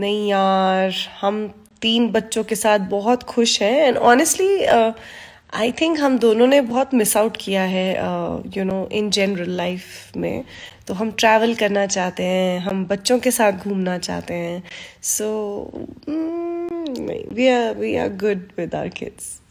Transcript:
नहीं यार हम तीन बच्चों के साथ बहुत खुश हैं एंड ऑनेस्टली आई थिंक हम दोनों ने बहुत मिस आउट किया है you know in general life में तो हम ट्रैवल करना चाहते हैं हम बच्चों के साथ घूमना चाहते हैं so we are we are good with our kids